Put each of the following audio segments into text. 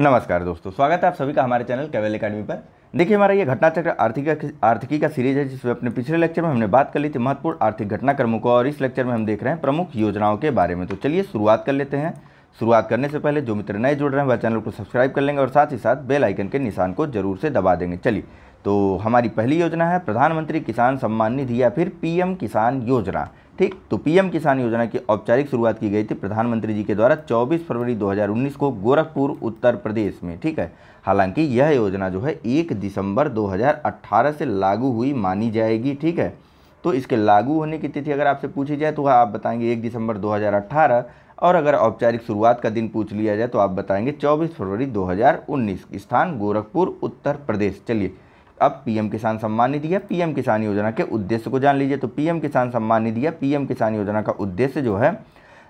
नमस्कार दोस्तों स्वागत है आप सभी का हमारे चैनल केवल अकेडमी पर देखिए हमारा ये घटनाचक्र आर्थिक आर्थिकी का सीरीज है जिसमें अपने पिछले लेक्चर में हमने बात कर ली थी महत्वपूर्ण आर्थिक घटनाक्रमों को और इस लेक्चर में हम देख रहे हैं प्रमुख योजनाओं के बारे में तो चलिए शुरुआत कर लेते हैं शुरुआत करने से पहले जो मित्र नए जुड़ रहे हैं वह चैनल को सब्सक्राइब कर लेंगे और साथ ही साथ बेल आइकन के निशान को जरूर से दबा देंगे चलिए तो हमारी पहली योजना है प्रधानमंत्री किसान सम्मान निधि या फिर पीएम किसान योजना ठीक तो पीएम किसान योजना की औपचारिक शुरुआत की गई थी प्रधानमंत्री जी के द्वारा 24 फरवरी 2019 को गोरखपुर उत्तर प्रदेश में ठीक है हालांकि यह योजना जो है 1 दिसंबर 2018 से लागू हुई मानी जाएगी ठीक है तो इसके लागू होने की तिथि अगर आपसे पूछी जाए तो आप बताएंगे एक दिसंबर 2018 और अगर औपचारिक शुरुआत का दिन पूछ लिया जाए तो आप बताएंगे चौबीस फरवरी दो स्थान गोरखपुर उत्तर प्रदेश चलिए अब पीएम किसान सम्मान निधि या पीएम किसान योजना के उद्देश्य को जान लीजिए तो पीएम किसान सम्मान निधि या पीएम किसान योजना का उद्देश्य जो है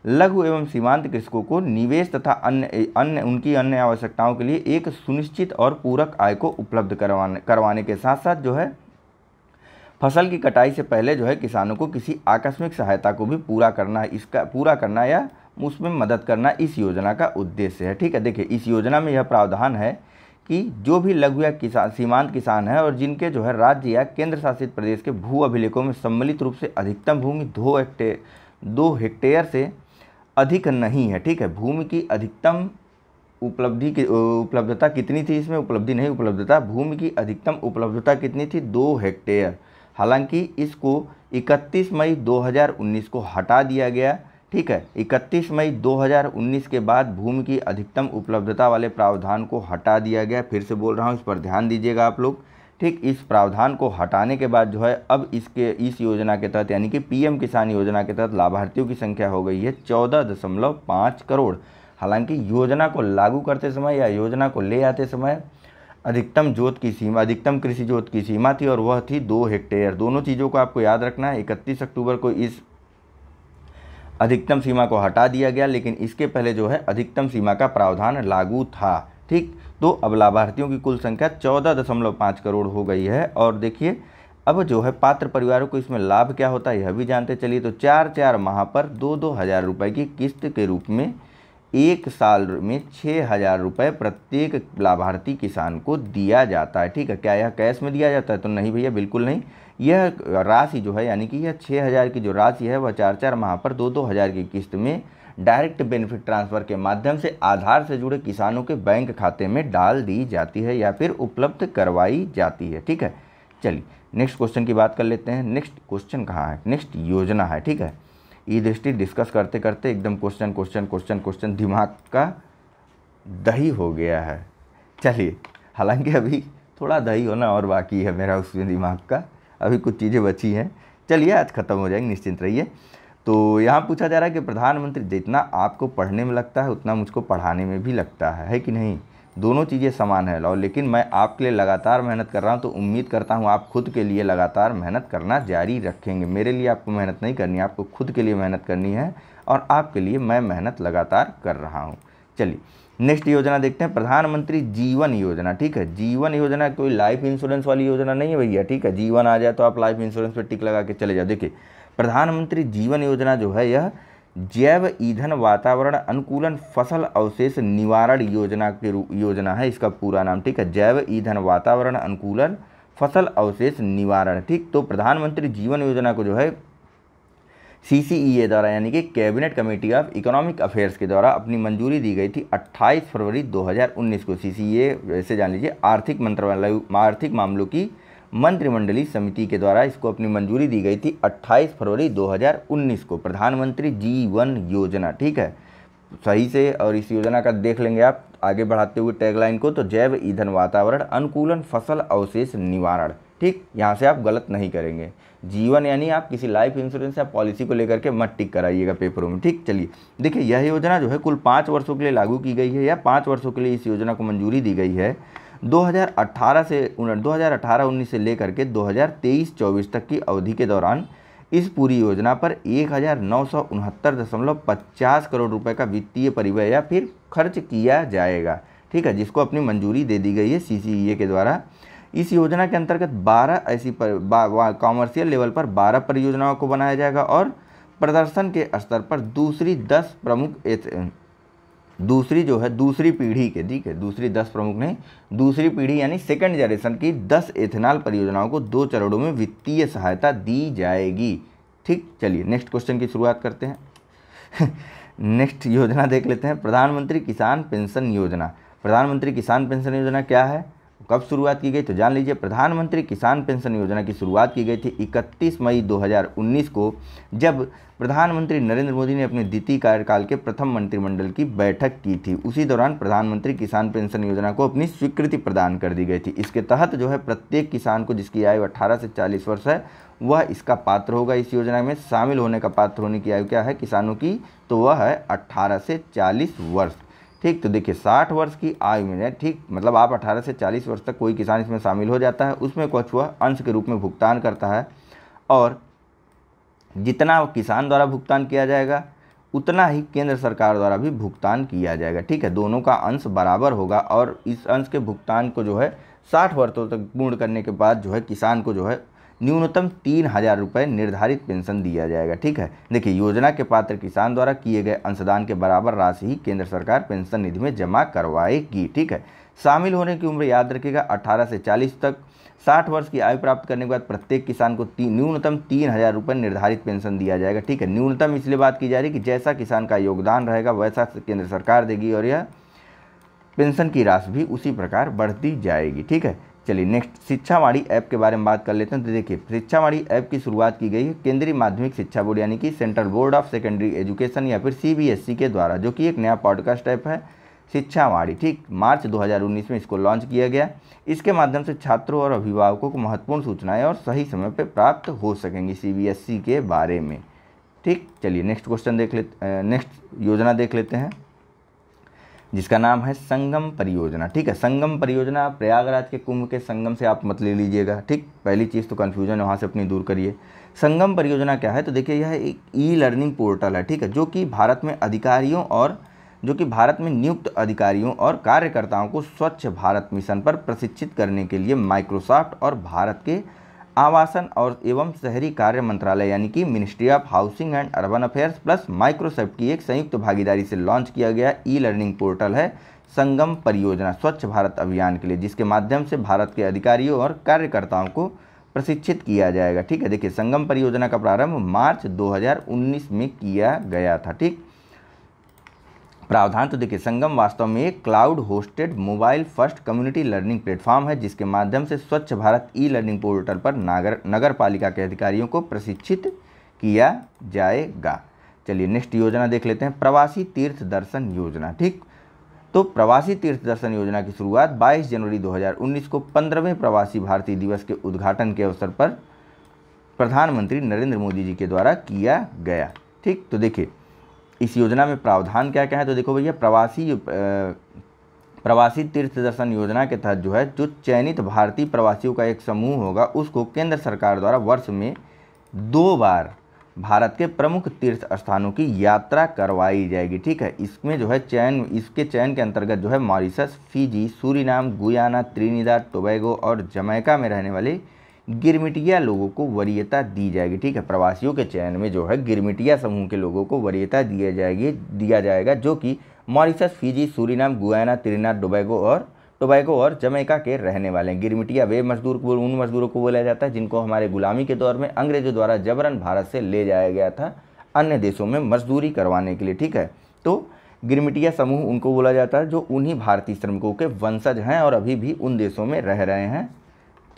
लघु एवं सीमांत कृषकों को निवेश तथा अन्य अन्य उनकी अन्य आवश्यकताओं के लिए एक सुनिश्चित और पूरक आय को उपलब्ध करवाने करवाने के साथ साथ जो है फसल की कटाई से पहले जो है किसानों को किसी आकस्मिक सहायता को भी पूरा करना इसका पूरा करना या उसमें मदद करना इस योजना का उद्देश्य है ठीक है देखिए इस योजना में यह प्रावधान है कि जो भी लघु या किसान सीमांत किसान हैं और जिनके जो है राज्य या केंद्र शासित प्रदेश के भू अभिलेखों में सम्मिलित रूप से अधिकतम भूमि दो हेक्टेयर दो हेक्टेयर से अधिक नहीं है ठीक है भूमि की अधिकतम उपलब्धि की उपलब्धता कितनी थी इसमें उपलब्धि नहीं उपलब्धता भूमि की अधिकतम उपलब्धता कितनी थी दो हेक्टेयर हालांकि इसको 31 मई 2019 को हटा दिया गया ठीक है 31 मई 2019 के बाद भूमि की अधिकतम उपलब्धता वाले प्रावधान को हटा दिया गया फिर से बोल रहा हूँ इस पर ध्यान दीजिएगा आप लोग ठीक इस प्रावधान को हटाने के बाद जो है अब इसके इस योजना के तहत यानी कि पीएम किसान योजना के तहत लाभार्थियों की संख्या हो गई है चौदह दशमलव पाँच करोड़ हालांकि योजना को लागू करते समय या योजना को ले आते समय अधिकतम जोत की सीमा अधिकतम कृषि जोत की सीमा थी और वह थी दो हेक्टेयर दोनों चीज़ों को आपको याद रखना है इकतीस अक्टूबर को इस अधिकतम सीमा को हटा दिया गया लेकिन इसके पहले जो है अधिकतम सीमा का प्रावधान लागू था ठीक तो अब लाभार्थियों की कुल संख्या चौदह दशमलव पाँच करोड़ हो गई है और देखिए अब जो है पात्र परिवारों को इसमें लाभ क्या होता है यह भी जानते चलिए तो चार चार माह पर दो दो हज़ार रुपये की किस्त के रूप में एक साल में छः हज़ार रुपये प्रत्येक लाभार्थी किसान को दिया जाता है ठीक है क्या यह कैश में दिया जाता है तो नहीं भैया बिल्कुल नहीं यह राशि जो है यानी कि यह छः हज़ार की जो राशि है वह चार चार माह पर दो दो हज़ार की किस्त में डायरेक्ट बेनिफिट ट्रांसफ़र के माध्यम से आधार से जुड़े किसानों के बैंक खाते में डाल दी जाती है या फिर उपलब्ध करवाई जाती है ठीक है चलिए नेक्स्ट क्वेश्चन की बात कर लेते हैं नेक्स्ट क्वेश्चन कहाँ है नेक्स्ट योजना है ठीक है ई दृष्टि डिस्कस करते करते एकदम क्वेश्चन क्वेश्चन क्वेश्चन क्वेश्चन दिमाग का दही हो गया है चलिए हालांकि अभी थोड़ा दही होना और बाकी है मेरा उसमें दिमाग का अभी कुछ चीज़ें बची हैं चलिए आज ख़त्म हो जाएंगे निश्चिंत रहिए तो यहाँ पूछा जा रहा है कि प्रधानमंत्री जितना आपको पढ़ने में लगता है उतना मुझको पढ़ाने में भी लगता है है कि नहीं दोनों चीज़ें समान है लाओ लेकिन मैं आपके लिए लगातार मेहनत कर रहा हूँ तो उम्मीद करता हूँ आप खुद के लिए लगातार मेहनत करना जारी रखेंगे मेरे लिए आपको मेहनत नहीं करनी आपको खुद के लिए मेहनत करनी है और आपके लिए मैं मेहनत लगातार कर रहा हूँ चलिए नेक्स्ट योजना देखते हैं प्रधानमंत्री जीवन योजना ठीक है जीवन योजना कोई लाइफ इंश्योरेंस वाली योजना नहीं है भैया ठीक है जीवन आ जाए तो आप लाइफ इंश्योरेंस पर टिक लगा के चले जाओ देखिए प्रधानमंत्री जीवन योजना जो है यह जैव ईंधन वातावरण अनुकूलन फसल अवशेष निवारण योजना के रूप योजना है इसका पूरा नाम ठीक है जैव ईंधन वातावरण अनुकूलन फसल अवशेष निवारण ठीक तो प्रधानमंत्री जीवन योजना को जो है सीसीईए e द्वारा यानी कि Cabinet Committee of Economic Affairs के द्वारा अपनी मंजूरी दी गई थी 28 फरवरी 2019 को सीसीईए e वैसे जान लीजिए आर्थिक मंत्रालय आर्थिक मामलों की मंत्रिमंडलीय समिति के द्वारा इसको अपनी मंजूरी दी गई थी 28 फरवरी 2019 को प्रधानमंत्री जी वन योजना ठीक है सही से और इस योजना का देख लेंगे आप आगे बढ़ाते हुए टैगलाइन को तो जैव ईंधन वातावरण अनुकूलन फसल अवशेष निवारण ठीक यहाँ से आप गलत नहीं करेंगे जीवन यानी आप किसी लाइफ इंश्योरेंस या पॉलिसी को लेकर के मत टिक कराइएगा पेपरों में ठीक चलिए देखिए यह योजना जो है कुल पाँच वर्षों के लिए लागू की गई है या पाँच वर्षों के लिए इस योजना को मंजूरी दी गई है 2018 से 2018-19 से लेकर के 2023-24 तक की अवधि के दौरान इस पूरी योजना पर एक करोड़ रुपए का वित्तीय परिवह या फिर खर्च किया जाएगा ठीक है जिसको अपनी मंजूरी दे दी गई है सी e के द्वारा इस योजना के अंतर्गत 12 ऐसी पर कॉमर्शियल लेवल पर 12 परियोजनाओं को बनाया जाएगा और प्रदर्शन के स्तर पर दूसरी 10 प्रमुख दूसरी जो है दूसरी पीढ़ी के ठीक है दूसरी दस प्रमुख नहीं दूसरी पीढ़ी यानी सेकंड जनरेशन की दस एथेनॉल परियोजनाओं को दो चरणों में वित्तीय सहायता दी जाएगी ठीक चलिए नेक्स्ट क्वेश्चन की शुरुआत करते हैं नेक्स्ट योजना देख लेते हैं प्रधानमंत्री किसान पेंशन योजना प्रधानमंत्री किसान पेंशन योजना क्या है कब शुरुआत की गई तो जान लीजिए प्रधानमंत्री किसान पेंशन योजना की शुरुआत की गई थी 31 मई 2019 को जब प्रधानमंत्री नरेंद्र मोदी ने अपने द्वितीय कार्यकाल के प्रथम मंत्रिमंडल की बैठक की थी उसी दौरान प्रधानमंत्री किसान पेंशन योजना को अपनी स्वीकृति प्रदान कर दी गई थी इसके तहत जो है प्रत्येक किसान को जिसकी आयु अट्ठारह से चालीस वर्ष है वह इसका पात्र होगा इस योजना में शामिल होने का पात्र होने की आयु क्या है किसानों की तो वह है अट्ठारह से चालीस वर्ष ठीक तो देखिए 60 वर्ष की आयु में ठीक मतलब आप 18 से 40 वर्ष तक कोई किसान इसमें शामिल हो जाता है उसमें हुआ अंश के रूप में भुगतान करता है और जितना किसान द्वारा भुगतान किया जाएगा उतना ही केंद्र सरकार द्वारा भी भुगतान किया जाएगा ठीक है दोनों का अंश बराबर होगा और इस अंश के भुगतान को जो है साठ वर्षों तक पूर्ण करने के बाद जो है किसान को जो है न्यूनतम तीन हज़ार रुपये निर्धारित पेंशन दिया जाएगा ठीक है देखिए योजना के पात्र किसान द्वारा किए गए अंशदान के बराबर राशि ही केंद्र सरकार पेंशन निधि में जमा करवाएगी ठीक है शामिल होने की उम्र याद रखेगा अठारह से चालीस तक साठ वर्ष की आयु प्राप्त करने के बाद प्रत्येक किसान को ती, न्यूनतम तीन हज़ार रुपये निर्धारित पेंशन दिया जाएगा ठीक है न्यूनतम इसलिए बात की जा रही है कि जैसा किसान का योगदान रहेगा वैसा केंद्र सरकार देगी और यह पेंशन की राशि भी उसी प्रकार बढ़ती जाएगी ठीक है चलिए नेक्स्ट शिक्षावाणी ऐप के बारे में बात कर लेते हैं तो देखिए शिक्षावाणी ऐप की शुरुआत की गई है केंद्रीय माध्यमिक शिक्षा बोर्ड यानी कि Central Board of Secondary Education या फिर सी e के द्वारा जो कि एक नया पॉडकास्ट ऐप है शिक्षावाणी ठीक मार्च 2019 में इसको लॉन्च किया गया इसके माध्यम से छात्रों और अभिभावकों को महत्वपूर्ण सूचनाएं और सही समय पर प्राप्त हो सकेंगी सी e के बारे में ठीक चलिए नेक्स्ट क्वेश्चन देख लेते नेक्स्ट योजना देख लेते हैं जिसका नाम है संगम परियोजना ठीक है संगम परियोजना प्रयागराज के कुंभ के संगम से आप मत ले लीजिएगा ठीक पहली चीज़ तो कन्फ्यूजन वहाँ से अपनी दूर करिए संगम परियोजना क्या है तो देखिए यह एक ई लर्निंग पोर्टल है ठीक है जो कि भारत में अधिकारियों और जो कि भारत में नियुक्त अधिकारियों और कार्यकर्ताओं को स्वच्छ भारत मिशन पर प्रशिक्षित करने के लिए माइक्रोसॉफ्ट और भारत के आवासन और एवं शहरी कार्य मंत्रालय यानी कि Ministry of Housing and Urban Affairs plus Microsoft की एक संयुक्त भागीदारी से लॉन्च किया गया ई लर्निंग पोर्टल है संगम परियोजना स्वच्छ भारत अभियान के लिए जिसके माध्यम से भारत के अधिकारियों और कार्यकर्ताओं को प्रशिक्षित किया जाएगा ठीक है देखिए संगम परियोजना का प्रारंभ मार्च 2019 में किया गया था ठीक प्रावधान तो देखिए संगम वास्तव में एक cloud hosted mobile first community learning platform है जिसके माध्यम से स्वच्छ भारत ई लर्निंग पोर्टल पर नागर नगर पालिका के अधिकारियों को प्रशिक्षित किया जाएगा चलिए नेक्स्ट योजना देख लेते हैं प्रवासी तीर्थ दर्शन योजना ठीक तो प्रवासी तीर्थ दर्शन योजना की शुरुआत बाईस जनवरी दो को पंद्रहवें प्रवासी भारतीय दिवस के उद्घाटन के अवसर पर प्रधानमंत्री नरेंद्र मोदी जी के द्वारा किया गया ठीक तो देखिए इस योजना में प्रावधान क्या क्या है तो देखो भैया प्रवासी प्रवासी तीर्थ दर्शन योजना के तहत जो है जो चयनित भारतीय प्रवासियों का एक समूह होगा उसको केंद्र सरकार द्वारा वर्ष में दो बार भारत के प्रमुख तीर्थ स्थानों की यात्रा करवाई जाएगी ठीक है इसमें जो है चयन इसके चयन के अंतर्गत जो है Mauritius Fiji Suriname Guyana Trinidad Tobago और जमैका में रहने वाले गिरमिटिया लोगों को वरीयता दी जाएगी ठीक है प्रवासियों के चयन में जो है गिरमिटिया समूह के लोगों को वरीयता दिया जाएगी दिया जाएगा जो कि Mauritius Fiji Suriname Guyana Trinidad Tobago और टोबैगो और जमैका के रहने वाले हैं गिरमिटिया वे मजदूर को उन मजदूरों को बोला जाता है जिनको हमारे गुलामी के दौर में अंग्रेजों द्वारा जबरन भारत से ले जाया गया था अन्य देशों में मजदूरी करवाने के लिए ठीक है तो गिरमिटिया समूह उनको बोला जाता है जो उन्हीं भारतीय श्रमिकों के वंशज हैं और अभी भी उन देशों में रह रहे हैं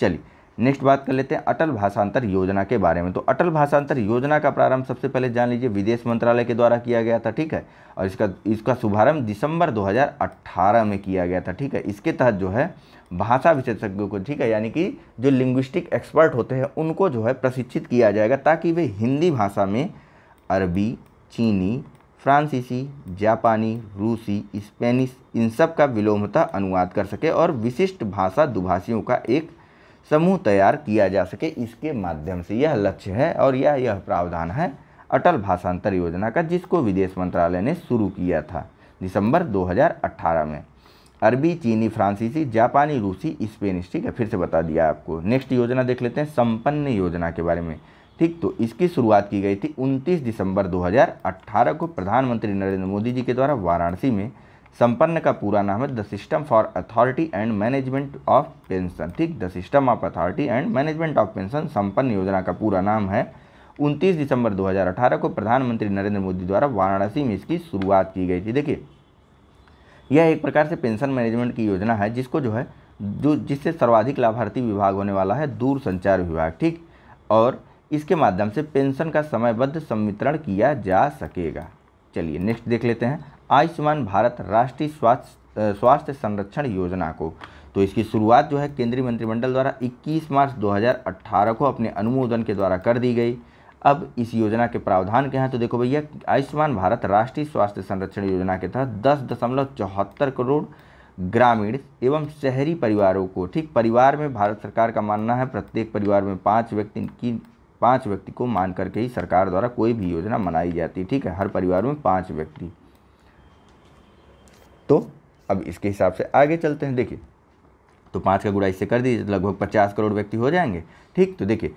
चलिए नेक्स्ट बात कर लेते हैं अटल भाषांतर योजना के बारे में तो अटल भाषांतर योजना का प्रारंभ सबसे पहले जान लीजिए विदेश मंत्रालय के द्वारा किया गया था ठीक है और इसका इसका शुभारंभ दिसंबर 2018 में किया गया था ठीक है इसके तहत जो है भाषा विशेषज्ञों को ठीक है यानी कि जो लिंग्विस्टिक एक्सपर्ट होते हैं उनको जो है प्रशिक्षित किया जाएगा ताकि वे हिंदी भाषा में अरबी चीनी फ्रांसीसी जापानी रूसी स्पेनिश इन सब का विलोमता अनुवाद कर सके और विशिष्ट भाषा दुभाषियों का एक समूह तैयार किया जा सके इसके माध्यम से यह लक्ष्य है और यह यह प्रावधान है अटल भाषांतर योजना का जिसको विदेश मंत्रालय ने शुरू किया था दिसंबर 2018 में अरबी चीनी फ्रांसीसी जापानी रूसी स्पेनिश ठीक है फिर से बता दिया आपको नेक्स्ट योजना देख लेते हैं संपन्न योजना के बारे में ठीक तो इसकी शुरुआत की गई थी 29 दिसंबर 2018 को प्रधानमंत्री नरेंद्र मोदी जी के द्वारा वाराणसी में संपन्न का पूरा नाम है the System for Authority and Management of Pension ठीक the System of Authority and Management of Pension संपन्न योजना का पूरा नाम है 29 दिसंबर 2018 को प्रधानमंत्री नरेंद्र मोदी द्वारा वाराणसी में इसकी शुरुआत की गई थी देखिए यह एक प्रकार से पेंशन मैनेजमेंट की योजना है जिसको जो है जो जिससे सर्वाधिक लाभार्थी विभाग होने वाला है दूर संचार विभाग ठीक और इसके माध्यम से पेंशन का समयबद्ध संवितरण किया जा सकेगा चलिए नेक्स्ट देख लेते हैं आयुष्मान भारत राष्ट्रीय स्वास्थ्य स्वास्थ्य संरक्षण योजना को तो इसकी शुरुआत जो है केंद्रीय मंत्रिमंडल द्वारा 21 मार्च 2018 को अपने अनुमोदन के द्वारा कर दी गई अब इस योजना के प्रावधान क्या हैं तो देखो भैया आयुष्मान भारत राष्ट्रीय स्वास्थ्य संरक्षण योजना के तहत दस दशमलव चौहत्तर करोड़ ग्रामीण एवं शहरी परिवारों को ठीक परिवार में भारत सरकार का मानना है प्रत्येक परिवार में पाँच व्यक्ति की पाँच व्यक्ति को मान करके ही सरकार द्वारा कोई भी योजना मनाई जाती है ठीक है हर परिवार में पाँच व्यक्ति तो अब इसके हिसाब से आगे चलते हैं देखिए तो पाँच का गुड़ा इससे कर दीजिए तो लगभग पचास करोड़ व्यक्ति हो जाएंगे ठीक तो देखिए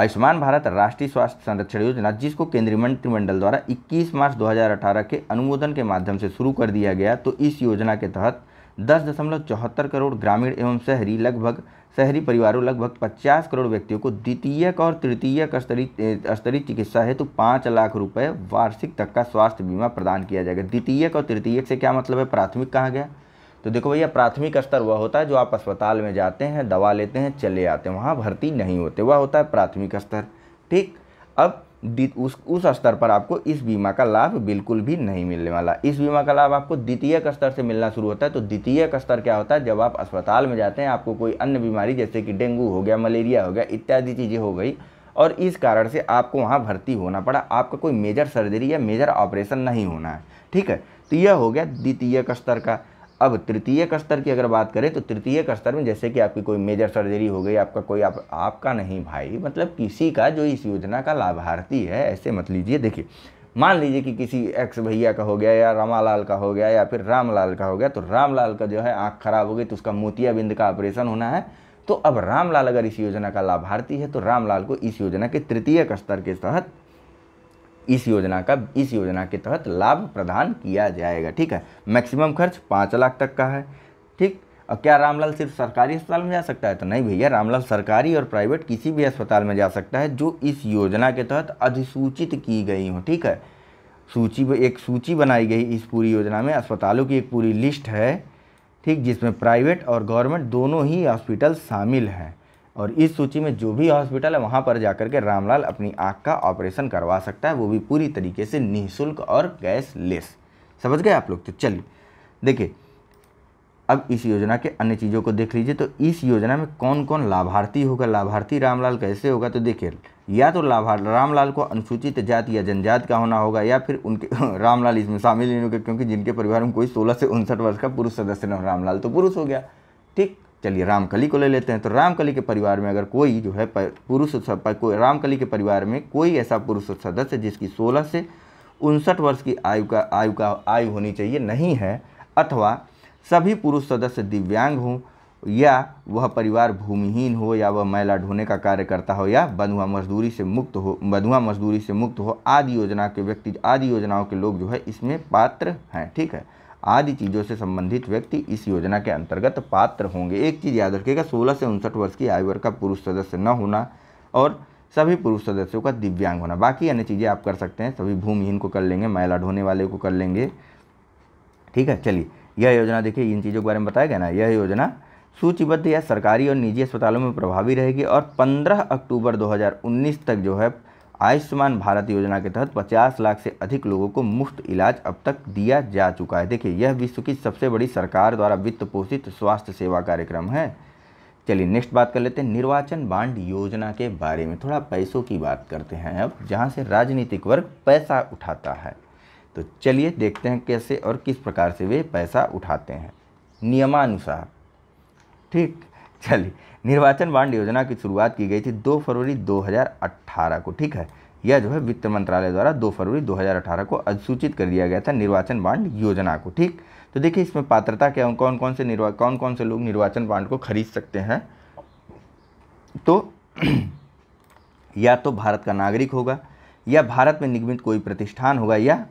आयुष्मान भारत राष्ट्रीय स्वास्थ्य संरक्षण योजना जिसको केंद्रीय मंत्रिमंडल द्वारा 21 मार्च 2018 के अनुमोदन के माध्यम से शुरू कर दिया गया तो इस योजना के तहत दस दशमलव चौहत्तर करोड़ ग्रामीण एवं शहरी लगभग शहरी परिवारों लगभग 50 करोड़ व्यक्तियों को द्वितीयक और तृतीयक स्तरीय स्तरीय चिकित्सा हेतु तो पाँच लाख रुपए वार्षिक तक का स्वास्थ्य बीमा प्रदान किया जाएगा द्वितीयक और तृतीयक से क्या मतलब है प्राथमिक कहा गया तो देखो भैया प्राथमिक स्तर वह होता है जो आप अस्पताल में जाते हैं दवा लेते हैं चले आते हैं वहाँ भर्ती नहीं होते वह होता है प्राथमिक स्तर ठीक अब उस उस स्तर पर आपको इस बीमा का लाभ बिल्कुल भी नहीं मिलने वाला इस बीमा का लाभ आपको द्वितीय स्तर से मिलना शुरू होता है तो द्वितीय स्तर क्या होता है जब आप अस्पताल में जाते हैं आपको कोई अन्य बीमारी जैसे कि डेंगू हो गया मलेरिया हो गया इत्यादि चीज़ें हो गई और इस कारण से आपको वहाँ भर्ती होना पड़ा आपका कोई मेजर सर्जरी या मेजर ऑपरेशन नहीं होना है ठीक है तो यह हो गया द्वितीय स्तर का अब तृतीय स्तर की अगर बात करें तो तृतीय स्तर में जैसे कि आपकी कोई मेजर सर्जरी हो गई आपका कोई आप, आपका नहीं भाई मतलब किसी का जो इस योजना का लाभार्थी है ऐसे मत लीजिए देखिए मान लीजिए कि किसी एक्स भैया का हो गया या रामालाल का हो गया या फिर रामलाल का हो गया तो रामलाल का जो है आँख खराब हो गई तो उसका मोतियाबिंद का ऑपरेशन होना है तो अब रामलाल अगर इस योजना का लाभार्थी है तो रामलाल को इस योजना के तृतीय स्तर के तहत इस योजना का इस योजना के तहत लाभ प्रदान किया जाएगा ठीक है मैक्सिमम खर्च पाँच लाख तक का है ठीक और क्या रामलाल सिर्फ सरकारी अस्पताल में जा सकता है तो नहीं भैया रामलाल सरकारी और प्राइवेट किसी भी अस्पताल में जा सकता है जो इस योजना के तहत अधिसूचित की गई हो ठीक है सूची एक सूची बनाई गई इस पूरी योजना में अस्पतालों की एक पूरी लिस्ट है ठीक जिसमें प्राइवेट और गवर्नमेंट दोनों ही हॉस्पिटल शामिल हैं और इस सूची में जो भी हॉस्पिटल है वहाँ पर जाकर के रामलाल अपनी आँख का ऑपरेशन करवा सकता है वो भी पूरी तरीके से निःशुल्क और कैशलेस समझ गए आप लोग तो चलिए देखिए अब इस योजना के अन्य चीज़ों को देख लीजिए तो इस योजना में कौन कौन लाभार्थी होगा लाभार्थी रामलाल कैसे होगा तो देखिए या तो लाभार्थी रामलाल को अनुसूचित जाति या जनजाति का होना होगा या फिर उनके रामलाल इसमें शामिल नहीं होगा क्योंकि जिनके परिवार में कोई सोलह से उनसठ वर्ष का पुरुष सदस्य न हो रामलाल तो पुरुष हो गया ठीक चलिए रामकली को ले लेते हैं तो रामकली के परिवार में अगर कोई जो है पुरुष कोई रामकली के परिवार में कोई ऐसा पुरुष सदस्य जिसकी सोलह से उनसठ वर्ष की आयु का आयु का आयु होनी चाहिए नहीं है अथवा सभी पुरुष सदस्य दिव्यांग हों या वह परिवार भूमिहीन हो या वह मैला ढोने का कार्य करता हो या बंधुआ मजदूरी से मुक्त हो बंधुआ मजदूरी से मुक्त हो आदि योजना के व्यक्ति आदि योजनाओं के लोग जो है इसमें पात्र हैं ठीक है आदि चीज़ों से संबंधित व्यक्ति इस योजना के अंतर्गत पात्र होंगे एक चीज़ याद रखिएगा सोलह से उनसठ वर्ष की आयु वर्ग का पुरुष सदस्य न होना और सभी पुरुष सदस्यों का दिव्यांग होना बाकी अन्य चीज़ें आप कर सकते हैं सभी भूमिहीन को कर लेंगे मैला ढोने वाले को कर लेंगे ठीक है चलिए यह योजना देखिए इन चीज़ों के बारे में बताया गया ना यह योजना सूचीबद्ध या सरकारी और निजी अस्पतालों में प्रभावी रहेगी और 15 अक्टूबर 2019 तक जो है आयुष्मान भारत योजना के तहत 50 लाख से अधिक लोगों को मुफ्त इलाज अब तक दिया जा चुका है देखिए यह विश्व की सबसे बड़ी सरकार द्वारा वित्त पोषित स्वास्थ्य सेवा कार्यक्रम है चलिए नेक्स्ट बात कर लेते हैं निर्वाचन बांड योजना के बारे में थोड़ा पैसों की बात करते हैं अब जहाँ से राजनीतिक वर्ग पैसा उठाता है तो चलिए देखते हैं कैसे और किस प्रकार से वे पैसा उठाते हैं नियमानुसार ठीक चलिए निर्वाचन बांड योजना की शुरुआत की गई थी दो फरवरी 2018 को ठीक है यह जो है वित्त मंत्रालय द्वारा 2 फरवरी 2018 को अधिसूचित कर दिया गया था निर्वाचन बांड योजना को ठीक तो देखिए इसमें पात्रता क्या कौन कौन से निर्वा कौन कौन से लोग निर्वाचन बांड को खरीद सकते हैं तो या तो भारत का नागरिक होगा या भारत में निगमित कोई प्रतिष्ठान होगा या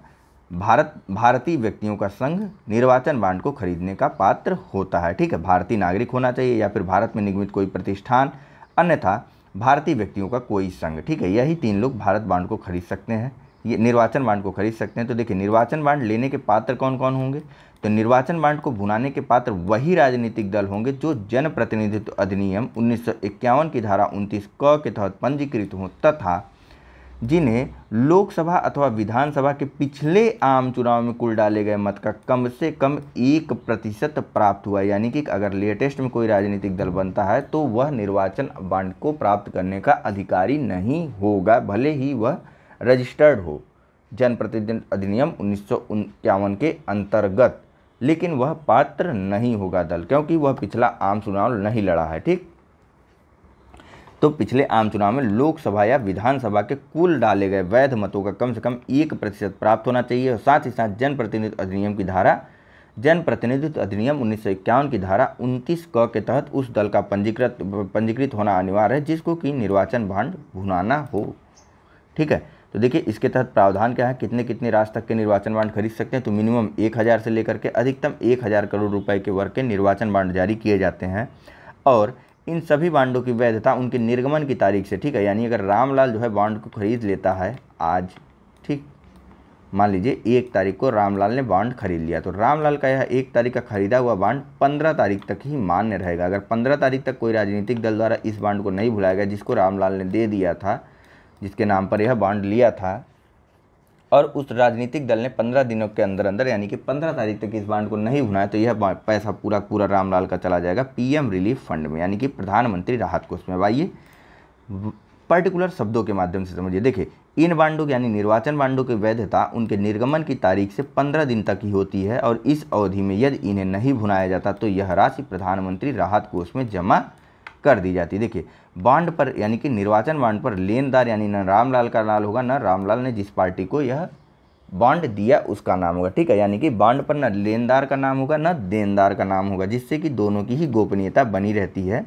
भारत भारतीय व्यक्तियों का संघ निर्वाचन बांड को खरीदने का पात्र होता है ठीक है भारतीय नागरिक होना चाहिए या फिर भारत में निगमित कोई प्रतिष्ठान अन्यथा भारतीय व्यक्तियों का कोई संघ ठीक है यही तीन लोग भारत बांड को खरीद सकते हैं ये निर्वाचन बांड को खरीद सकते हैं तो देखिए निर्वाचन बांड लेने के पात्र कौन कौन होंगे तो निर्वाचन बांड को भुनाने के पात्र वही राजनीतिक दल होंगे जो जनप्रतिनिधित्व अधिनियम उन्नीस की धारा उनतीस क के तहत पंजीकृत हों तथा जिन्हें लोकसभा अथवा विधानसभा के पिछले आम चुनाव में कुल डाले गए मत का कम से कम एक प्रतिशत प्राप्त हुआ यानी कि अगर लेटेस्ट में कोई राजनीतिक दल बनता है तो वह निर्वाचन बांड को प्राप्त करने का अधिकारी नहीं होगा भले ही वह रजिस्टर्ड हो जनप्रतिनिधि अधिनियम उन्नीस के अंतर्गत लेकिन वह पात्र नहीं होगा दल क्योंकि वह पिछला आम चुनाव नहीं लड़ा है ठीक तो पिछले आम चुनाव में लोकसभा या विधानसभा के कुल डाले गए वैध मतों का कम से कम एक प्रतिशत प्राप्त होना चाहिए और साथ ही साथ जनप्रतिनिधित्व अधिनियम की धारा जनप्रतिनिधित्व अधिनियम उन्नीस की धारा उनतीस क के तहत उस दल का पंजीकृत पंजीकृत होना अनिवार्य है जिसको कि निर्वाचन भांड भुनाना हो ठीक है तो देखिए इसके तहत प्रावधान क्या है कितने कितने राज्य तक के निर्वाचन बांड खरीद सकते हैं तो मिनिमम एक हज़ार से लेकर के अधिकतम एक हज़ार करोड़ रुपए के वर्ग के निर्वाचन बांड जारी किए जाते हैं और इन सभी बांडों की वैधता उनके निर्गमन की तारीख से ठीक है यानी अगर रामलाल जो है बांड को खरीद लेता है आज ठीक मान लीजिए एक तारीख को रामलाल ने बांड खरीद लिया तो रामलाल का यह एक तारीख का खरीदा हुआ बांड पंद्रह तारीख तक ही मान्य रहेगा अगर पंद्रह तारीख तक कोई राजनीतिक दल द्वारा इस बांड को नहीं भुलाया गया जिसको रामलाल ने दे दिया था जिसके नाम पर यह बांड लिया था और उस राजनीतिक दल ने पंद्रह दिनों के अंदर अंदर यानी कि पंद्रह तारीख तक इस बांड को नहीं भुनाया तो यह पैसा पूरा पूरा रामलाल का चला जाएगा पीएम रिलीफ फंड में यानी कि प्रधानमंत्री राहत कोष में आइए पर्टिकुलर शब्दों के माध्यम से समझिए देखिए इन बांडों यानी निर्वाचन बांडों की वैधता उनके निर्गमन की तारीख से पंद्रह दिन तक ही होती है और इस अवधि में यदि इन्हें नहीं भुनाया जाता तो यह राशि प्रधानमंत्री राहत कोष में जमा कर दी जाती है देखिए बांड पर यानी कि निर्वाचन बांड पर लेनदार यानी न रामलाल का लाल होगा न रामलाल ने जिस पार्टी को यह बॉन्ड दिया उसका नाम होगा ठीक है यानी कि बॉन्ड पर न लेनदार का नाम होगा न देनदार का नाम होगा जिससे कि दोनों की ही गोपनीयता बनी रहती है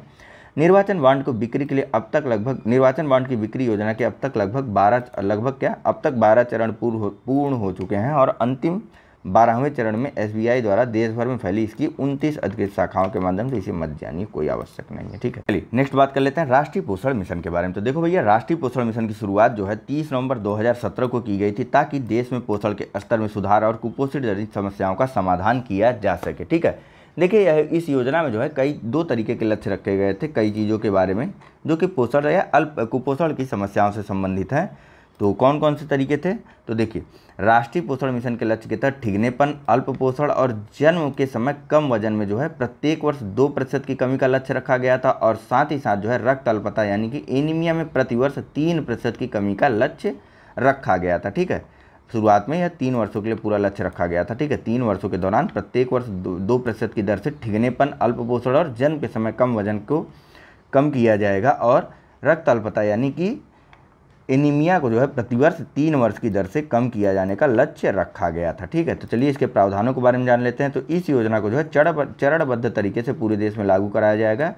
निर्वाचन बांड को बिक्री के लिए अब तक लगभग निर्वाचन बांड की बिक्री योजना के अब तक लगभग बारह लगभग क्या अब तक बारह चरण पूर्ण हो पूर्ण हो चुके हैं और अंतिम बारहवें चरण में एसबीआई द्वारा देश भर में फैली इसकी उनतीस अधिकृत शाखाओं के माध्यम से इसे मत जानिए कोई आवश्यक नहीं है ठीक है चलिए नेक्स्ट बात कर लेते हैं राष्ट्रीय पोषण मिशन के बारे में तो देखो भैया राष्ट्रीय पोषण मिशन की शुरुआत जो है तीस नवंबर 2017 को की गई थी ताकि देश में पोषण के स्तर में सुधार और कुपोषित जनित समस्याओं का समाधान किया जा सके ठीक है देखिए यह इस योजना में जो है कई दो तरीके के लक्ष्य रखे गए थे कई चीज़ों के बारे में जो कि पोषण या अल्प कुपोषण की समस्याओं से संबंधित हैं तो कौन कौन से तरीके थे तो देखिए राष्ट्रीय पोषण मिशन के लक्ष्य के तहत ठिगनेपन अल्प पोषण और जन्म के समय कम वजन में जो है प्रत्येक वर्ष दो प्रतिशत की कमी का लक्ष्य रखा गया था और साथ ही साथ जो है रक्त अल्पता यानी कि एनीमिया में प्रतिवर्ष तीन प्रतिशत की कमी का लक्ष्य रखा गया था ठीक है शुरुआत में यह तीन वर्षों के लिए पूरा लक्ष्य रखा गया था ठीक है तीन वर्षों के दौरान प्रत्येक वर्ष दो, दो प्रतिशत की दर से ठिगनेपन अल्प पोषण और जन्म के समय कम वजन को कम किया जाएगा और रक्त अल्पता यानी कि एनीमिया को जो है प्रतिवर्ष तीन वर्ष की दर से कम किया जाने का लक्ष्य रखा गया था ठीक है तो चलिए इसके प्रावधानों के बारे में जान लेते हैं तो इस योजना को जो है चरणबद्ध तरीके से पूरे देश में लागू कराया जाएगा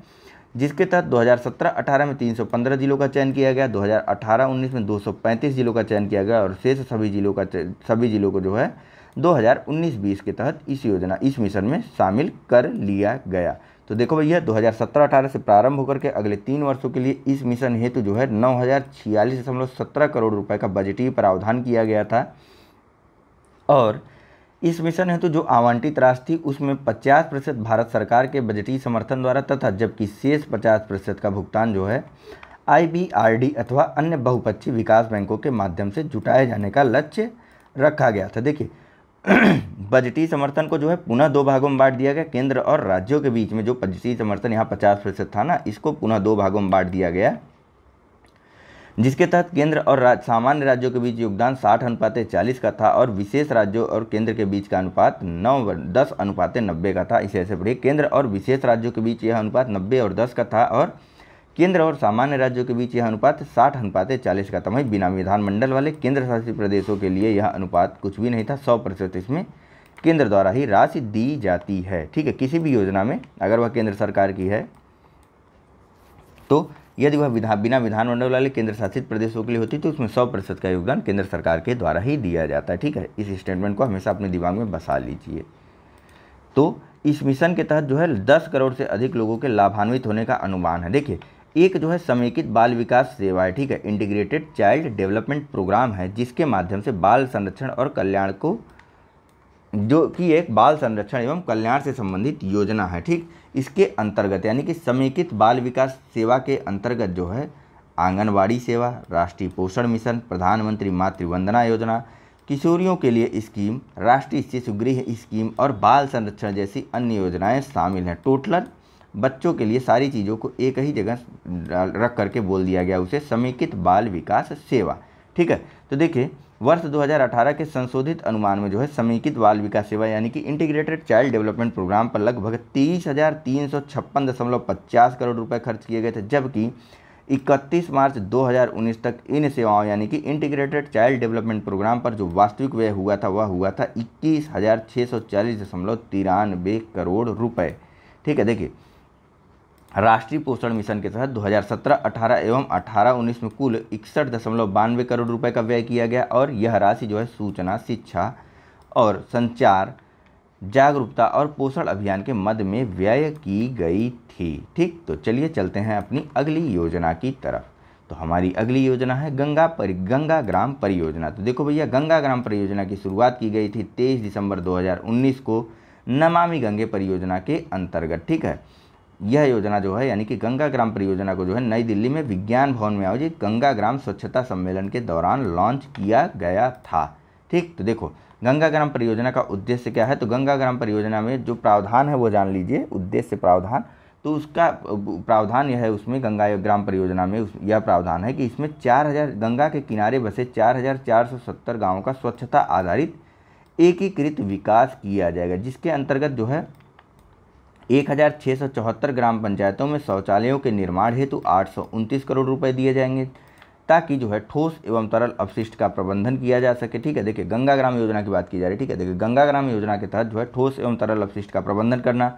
जिसके तहत 2017-18 में 315 जिलों का चयन किया गया 2018-19 में 235 जिलों का चयन किया गया और शेष सभी जिलों का सभी जिलों को जो है 2019-20 के तहत इस योजना इस मिशन में शामिल कर लिया गया तो देखो भैया 2017-18 से प्रारंभ होकर के अगले तीन वर्षों के लिए इस मिशन हेतु जो है नौ करोड़ रुपए का बजटीय प्रावधान किया गया था और इस मिशन हेतु जो आवंटित राशि थी उसमें 50 प्रतिशत भारत सरकार के बजटीय समर्थन द्वारा तथा जबकि शेष 50 प्रतिशत का भुगतान जो है आईबीआरडी अथवा अन्य बहुपक्षी विकास बैंकों के माध्यम से जुटाए जाने का लक्ष्य रखा गया था देखिए बजटीय समर्थन को जो है पुनः दो भागों में बांट दिया गया केंद्र और राज्यों के बीच में जो बजटीय समर्थन यहाँ पचास प्रतिशत था ना इसको पुनः दो भागों में बांट दिया गया जिसके तहत केंद्र और राज, सामान्य राज्यों के बीच योगदान साठ अनुपात चालीस का था और विशेष राज्यों और केंद्र के बीच का अनुपात नौ दस अनुपात नब्बे का था इसे ऐसे पढ़िए केंद्र और विशेष राज्यों के बीच यह अनुपात नब्बे और दस का था और केंद्र और सामान्य राज्यों के बीच यह अनुपात साठ अनुपात चालीस का तमय बिना विधानमंडल वाले केंद्र शासित प्रदेशों के लिए यह अनुपात कुछ भी नहीं था सौ प्रतिशत इसमें केंद्र द्वारा ही राशि दी जाती है ठीक है किसी भी योजना में अगर वह केंद्र सरकार की है तो यदि वह विधा बिना विधानमंडल वाले केंद्र शासित प्रदेशों के लिए होती तो उसमें सौ प्रतिशत का योगदान केंद्र सरकार के द्वारा ही दिया जाता है ठीक है इस स्टेटमेंट को हमेशा अपने दिमाग में बसा लीजिए तो इस मिशन के तहत जो है दस करोड़ से अधिक लोगों के लाभान्वित होने का अनुमान है देखिए एक जो है समेकित बाल विकास सेवा है ठीक है इंटीग्रेटेड चाइल्ड डेवलपमेंट प्रोग्राम है जिसके माध्यम से बाल संरक्षण और कल्याण को जो कि एक बाल संरक्षण एवं कल्याण से संबंधित योजना है ठीक इसके अंतर्गत यानी कि समेकित बाल विकास सेवा के अंतर्गत जो है आंगनवाड़ी सेवा राष्ट्रीय पोषण मिशन प्रधानमंत्री मातृवंदना योजना किशोरियों के लिए स्कीम राष्ट्रीय शिशु गृह स्कीम और बाल संरक्षण जैसी अन्य योजनाएं शामिल हैं टोटल बच्चों के लिए सारी चीज़ों को एक ही जगह रख करके बोल दिया गया उसे समेकित बाल विकास सेवा ठीक है तो देखिए वर्ष 2018 के संशोधित अनुमान में जो है समेकित बाल विकास सेवा यानी कि इंटीग्रेटेड चाइल्ड डेवलपमेंट प्रोग्राम पर लगभग तेईस हज़ार तीन सौ छप्पन दशमलव पचास करोड़ रुपए खर्च किए गए थे जबकि 31 मार्च 2019 तक इन सेवाओं यानी कि इंटीग्रेटेड चाइल्ड डेवलपमेंट प्रोग्राम पर जो वास्तविक व्यय हुआ था वह हुआ था इक्कीस हज़ार छः सौ चालीस दशमलव तिरानवे करोड़ रुपये ठीक है देखिए राष्ट्रीय पोषण मिशन के तहत 2017-18 एवं 18-19 में कुल इकसठ दशमलव बानवे करोड़ रुपए का व्यय किया गया और यह राशि जो है सूचना शिक्षा और संचार जागरूकता और पोषण अभियान के मद में व्यय की गई थी ठीक तो चलिए चलते हैं अपनी अगली योजना की तरफ तो हमारी अगली योजना है गंगा परि गंगा ग्राम परियोजना तो देखो भैया गंगा ग्राम परियोजना की शुरुआत की गई थी तेईस दिसंबर दो को नमामि गंगे परियोजना के अंतर्गत ठीक है यह योजना जो है यानी कि गंगा ग्राम परियोजना को जो है नई दिल्ली में विज्ञान भवन में आयोजित गंगा ग्राम स्वच्छता सम्मेलन के दौरान लॉन्च किया गया था ठीक तो देखो गंगा ग्राम परियोजना का उद्देश्य क्या है तो गंगा ग्राम परियोजना में जो प्रावधान है वो जान लीजिए उद्देश्य प्रावधान तो उसका प्रावधान यह है उसमें गंगा ग्राम परियोजना में यह प्रावधान है कि इसमें 4000 गंगा के किनारे बसे 4470 गांवों का स्वच्छता आधारित एकीकृत विकास किया जाएगा जिसके अंतर्गत जो है एक ग्राम पंचायतों में शौचालयों के निर्माण हेतु आठ करोड़ रुपए दिए जाएंगे ताकि जो है ठोस एवं तरल अपशिष्ट का प्रबंधन किया जा सके ठीक है देखिए गंगा ग्राम योजना की बात की जा रही है ठीक है देखिए गंगा ग्राम योजना के तहत जो है ठोस एवं तरल अपशिष्ट का प्रबंधन करना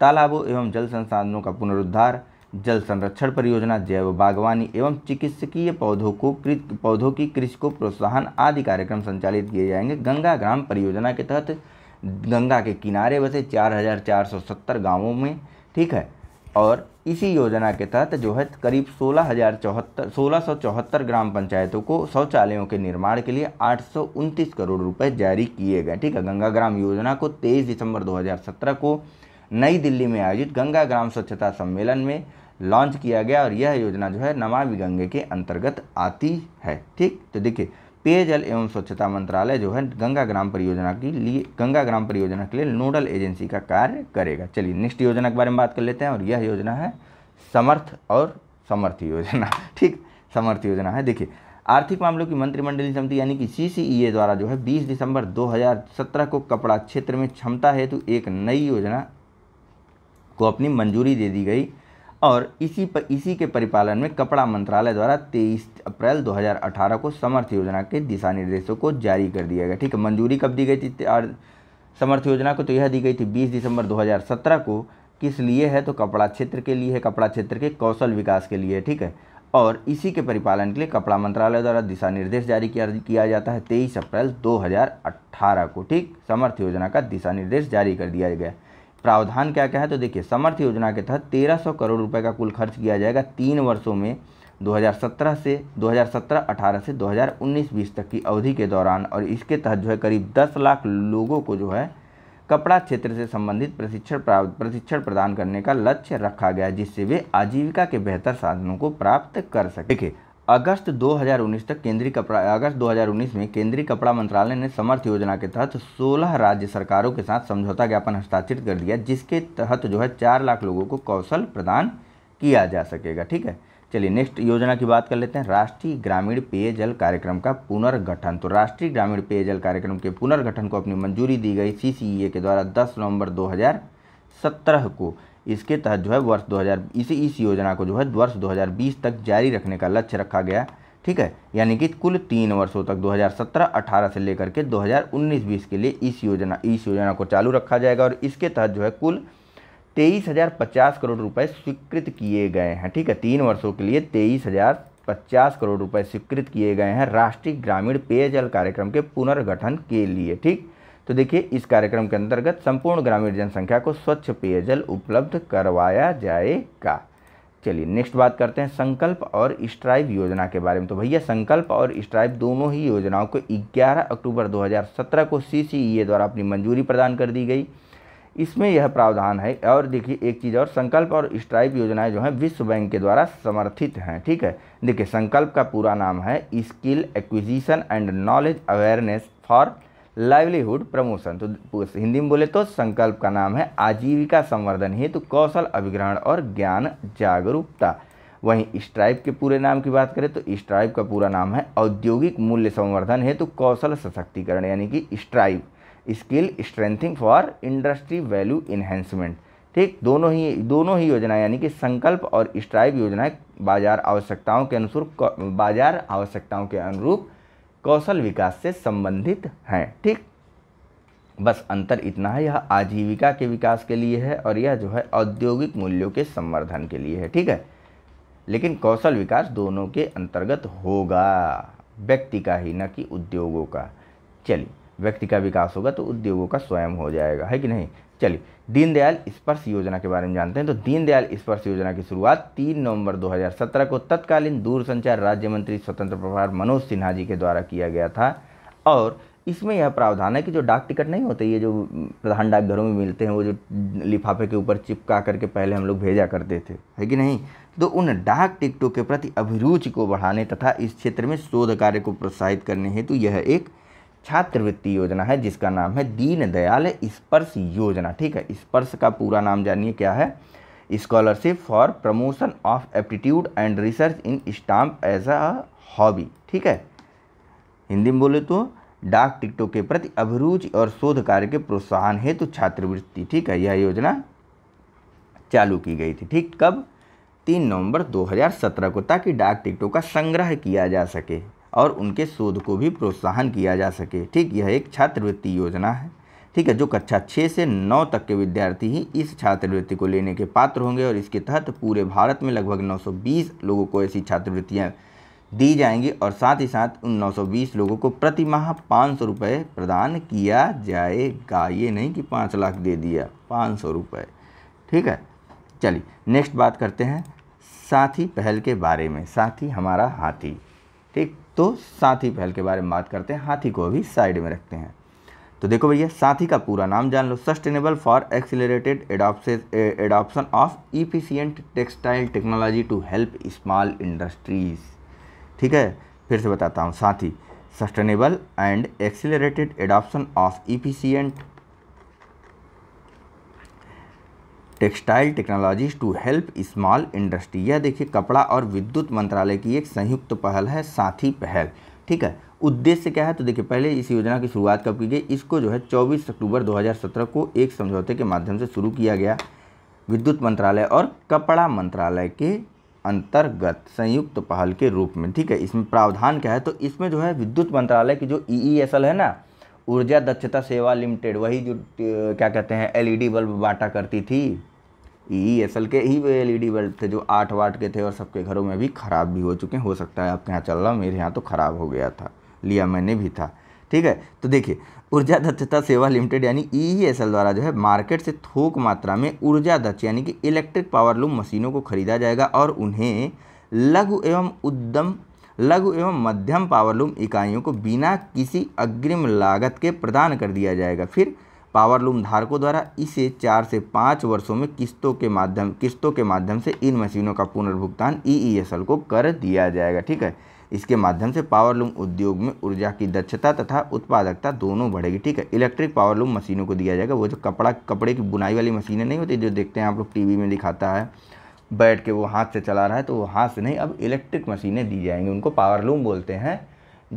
तालाबों एवं जल संसाधनों का पुनरुद्धार जल संरक्षण परियोजना जैव बागवानी एवं चिकित्सकीय पौधों को पौधों की कृषि को प्रोत्साहन आदि कार्यक्रम संचालित किए जाएंगे गंगा ग्राम परियोजना के तहत गंगा के किनारे बसे 4,470 गांवों में ठीक है और इसी योजना के तहत जो है करीब सोलह हज़ार चौहत्तर सोलह सौ चौहत्तर ग्राम पंचायतों को शौचालयों के निर्माण के लिए आठ सौ उनतीस करोड़ रुपए जारी किए गए ठीक है गंगा ग्राम योजना को तेईस दिसंबर 2017 को नई दिल्ली में आयोजित गंगा ग्राम स्वच्छता सम्मेलन में लॉन्च किया गया और यह योजना जो है नमामि गंगे के अंतर्गत आती है ठीक तो देखिए पेयजल एवं स्वच्छता मंत्रालय जो है गंगा ग्राम परियोजना के लिए गंगा ग्राम परियोजना के लिए नोडल एजेंसी का कार्य करेगा चलिए नेक्स्ट योजना के बारे में बात कर लेते हैं और यह योजना है समर्थ और समर्थ योजना ठीक समर्थ योजना है देखिए आर्थिक मामलों की मंत्रिमंडलीय समिति यानी कि सीसीईए e द्वारा जो है 20 दिसंबर 2017 को कपड़ा क्षेत्र में क्षमता हेतु एक नई योजना को अपनी मंजूरी दे दी गई और इसी पर इसी के परिपालन में कपड़ा मंत्रालय द्वारा 23 अप्रैल 2018 को समर्थ योजना के दिशा निर्देशों को जारी कर दिया गया ठीक है मंजूरी कब दी गई थी और समर्थ योजना को तो यह दी गई थी 20 दिसंबर 2017 को किस लिए है तो कपड़ा क्षेत्र के लिए है कपड़ा क्षेत्र के कौशल विकास के लिए ठीक है और इसी के परिपालन के लिए कपड़ा मंत्रालय द्वारा दिशा निर्देश जारी किया जाता है तेईस अप्रैल दो को ठीक समर्थ योजना का दिशा निर्देश जारी कर दिया गया प्रावधान क्या क्या है तो देखिए समर्थ योजना के तहत 1300 करोड़ रुपए का कुल खर्च किया जाएगा तीन वर्षों में 2017 से 2017-18 से 2019-20 तक की अवधि के दौरान और इसके तहत जो है करीब 10 लाख लोगों को जो है कपड़ा क्षेत्र से संबंधित प्रशिक्षण प्रशिक्षण प्रदान करने का लक्ष्य रखा गया जिससे वे आजीविका के बेहतर साधनों को प्राप्त कर सके देखिए अगस्त 2019 तक केंद्रीय कपड़ा अगस्त 2019 में केंद्रीय कपड़ा मंत्रालय ने समर्थ योजना के तहत 16 राज्य सरकारों के साथ समझौता ज्ञापन हस्ताक्षरित कर दिया जिसके तहत जो है चार लाख लोगों को कौशल प्रदान किया जा सकेगा ठीक है चलिए नेक्स्ट योजना की बात कर लेते हैं राष्ट्रीय ग्रामीण पेयजल कार्यक्रम का पुनर्गठन तो राष्ट्रीय ग्रामीण पेयजल कार्यक्रम के पुनर्गठन को अपनी मंजूरी दी गई सी के द्वारा दस नवम्बर दो को इसके तहत जो है वर्ष 2000 इसी इस योजना को जो है वर्ष 2020 तक जारी रखने का लक्ष्य रखा गया ठीक है यानी कि कुल तीन वर्षों तक 2017-18 से लेकर के 2019-20 के लिए इस योजना इस योजना को चालू रखा जाएगा और इसके तहत जो है कुल तेईस हज़ार पचास करोड़ रुपए स्वीकृत किए गए हैं ठीक है तीन वर्षों के लिए तेईस हज़ार पचास करोड़ रुपए स्वीकृत किए गए हैं राष्ट्रीय ग्रामीण पेयजल कार्यक्रम के पुनर्गठन के लिए ठीक तो देखिए इस कार्यक्रम के अंतर्गत संपूर्ण ग्रामीण जनसंख्या को स्वच्छ पेयजल उपलब्ध करवाया जाएगा चलिए नेक्स्ट बात करते हैं संकल्प और स्ट्राइव योजना के बारे में तो भैया संकल्प और स्ट्राइव दोनों ही योजनाओं को 11 अक्टूबर 2017 को सीसीईए e द्वारा अपनी मंजूरी प्रदान कर दी गई इसमें यह प्रावधान है और देखिए एक चीज़ और संकल्प और स्ट्राइप योजनाएं जो हैं विश्व बैंक के द्वारा समर्थित हैं ठीक है देखिए संकल्प का पूरा नाम है Skill Acquisition and Knowledge Awareness for Livelihood Promotion तो हिंदी में बोले तो संकल्प का नाम है आजीविका संवर्धन हेतु तो कौशल अभिग्रहण और ज्ञान जागरूकता वहीं स्ट्राइप के पूरे नाम की बात करें तो स्ट्राइप का पूरा नाम है औद्योगिक मूल्य संवर्धन हेतु तो कौशल सशक्तिकरण यानी कि STRIVE Skill Strengthening for Industry Value Enhancement ठीक दोनों ही दोनों ही योजनाएं यानी कि संकल्प और स्ट्राइप योजनाएं बाजार आवश्यकताओं के अनुसार बाजार आवश्यकताओं के अनुरूप कौशल विकास से संबंधित हैं ठीक बस अंतर इतना है यह आजीविका के विकास के लिए है और यह जो है औद्योगिक मूल्यों के संवर्धन के लिए है ठीक है लेकिन कौशल विकास दोनों के अंतर्गत होगा व्यक्ति का ही ना कि उद्योगों का चलिए व्यक्ति का विकास होगा तो उद्योगों का स्वयं हो जाएगा है कि नहीं चलिए दीनदयाल स्पर्श योजना के बारे में जानते हैं तो दीनदयाल स्पर्श योजना की शुरुआत 3 नवंबर 2017 को तत्कालीन दूरसंचार राज्य मंत्री स्वतंत्र प्रभार मनोज सिन्हा जी के द्वारा किया गया था और इसमें यह प्रावधान है कि जो डाक टिकट नहीं होते ये जो प्रधान डाकघरों में मिलते हैं वो जो लिफाफे के ऊपर चिपका करके पहले हम लोग भेजा करते थे है कि नहीं तो उन डाक टिकटों के प्रति अभिरुचि को बढ़ाने तथा इस क्षेत्र में शोध कार्य को प्रोत्साहित करने हेतु यह एक छात्रवृत्ति योजना है जिसका नाम है दीनदयाल स्पर्श योजना ठीक है स्पर्श का पूरा नाम जानिए क्या है Scholarship for Promotion of Aptitude and Research in Stamp as a Hobby ठीक है हिंदी में बोले तो डाक टिकटों के प्रति अभिरुचि और शोध कार्य के प्रोत्साहन हेतु तो छात्रवृत्ति ठीक है यह योजना चालू की गई थी ठीक कब तीन नवंबर 2017 को ताकि डाक टिकटों का संग्रह किया जा सके और उनके शोध को भी प्रोत्साहन किया जा सके ठीक यह एक छात्रवृत्ति योजना है ठीक है जो कक्षा छः से नौ तक के विद्यार्थी ही इस छात्रवृत्ति को लेने के पात्र होंगे और इसके तहत पूरे भारत में लगभग 920 लोगों को ऐसी छात्रवृत्तियाँ दी जाएंगी और साथ ही साथ उन 920 लोगों को प्रति माह पाँच सौ रुपये प्रदान किया जाएगा ये नहीं कि पाँच लाख दे दिया पाँच सौ रुपये ठीक है चलिए नेक्स्ट बात करते हैं साथी पहल के बारे में साथी हमारा हाथी ठीक तो साथी पहल के बारे में बात करते हैं हाथी को अभी साइड में रखते हैं तो देखो भैया साथी का पूरा नाम जान लो Sustainable for Accelerated Adoption of Efficient Textile Technology to Help Small Industries ठीक है फिर से बताता हूँ साथी Sustainable and Accelerated Adoption of Efficient Textile Technologies to Help Small Industry यह देखिए कपड़ा और विद्युत मंत्रालय की एक संयुक्त पहल है साथी पहल ठीक है उद्देश्य क्या है तो देखिए पहले इस योजना की शुरुआत कब की गई इसको जो है 24 अक्टूबर 2017 को एक समझौते के माध्यम से शुरू किया गया विद्युत मंत्रालय और कपड़ा मंत्रालय के अंतर्गत संयुक्त पहल के रूप में ठीक है इसमें प्रावधान क्या है तो इसमें जो है विद्युत मंत्रालय की जो ई e e है ना ऊर्जा दक्षता सेवा लिमिटेड वही जो क्या कहते हैं एलईडी बल्ब बांटा करती थी ई एस एल के ही वे एलईडी बल्ब थे जो आठ वाट के थे और सबके घरों में भी ख़राब भी हो चुके हैं हो सकता है आपके यहाँ चल रहा मेरे यहाँ तो ख़राब हो गया था लिया मैंने भी था ठीक है तो देखिए ऊर्जा दक्षता सेवा लिमिटेड यानी ई एस एल द्वारा जो है मार्केट से थोक मात्रा में ऊर्जा दक्ष यानी कि इलेक्ट्रिक पावर लूम मशीनों को खरीदा जाएगा और उन्हें लघु एवं उद्यम लघु एवं मध्यम पावरलूम इकाइयों को बिना किसी अग्रिम लागत के प्रदान कर दिया जाएगा फिर पावरलूम धारकों द्वारा इसे चार से पाँच वर्षों में किस्तों के माध्यम किस्तों के माध्यम से इन मशीनों का पुनर्भुगतान ई e e को कर दिया जाएगा ठीक है इसके माध्यम से पावरलूम उद्योग में ऊर्जा की दक्षता तथा उत्पादकता दोनों बढ़ेगी ठीक है इलेक्ट्रिक पावरलूम मशीनों को दिया जाएगा वो जो कपड़ा कपड़े की बुनाई वाली मशीनें नहीं होती जो देखते हैं आप लोग टी में दिखाता है बैठ के वो हाथ से चला रहा है तो वो हाथ से नहीं अब इलेक्ट्रिक मशीनें दी जाएंगी उनको पावरलूम बोलते हैं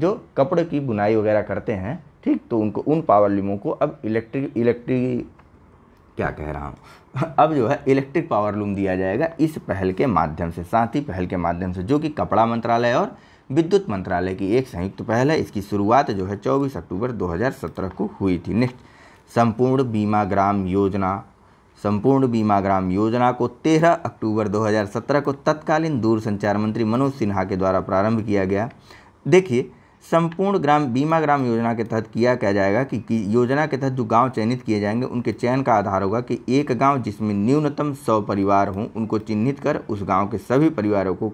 जो कपड़े की बुनाई वगैरह करते हैं ठीक तो उनको उन पावर लूमों को अब इलेक्ट्रिक इलेक्ट्रिक क्या कह रहा हूँ अब जो है इलेक्ट्रिक पावर लूम दिया जाएगा इस पहल के माध्यम से साथ ही पहल के माध्यम से जो कि कपड़ा मंत्रालय और विद्युत मंत्रालय की एक संयुक्त पहल है इसकी शुरुआत जो है 24 अक्टूबर 2017 को हुई थी नेक्स्ट संपूर्ण बीमा ग्राम योजना संपूर्ण बीमा ग्राम योजना को 13 अक्टूबर 2017 को तत्कालीन दूरसंचार मंत्री मनोज सिन्हा के द्वारा प्रारंभ किया गया देखिए संपूर्ण ग्राम बीमा ग्राम योजना के तहत किया क्या जाएगा कि, कि योजना के तहत जो गांव चयनित किए जाएंगे उनके चयन का आधार होगा कि एक गांव जिसमें न्यूनतम सौ परिवार हों उनको चिन्हित कर उस गांव के सभी परिवारों को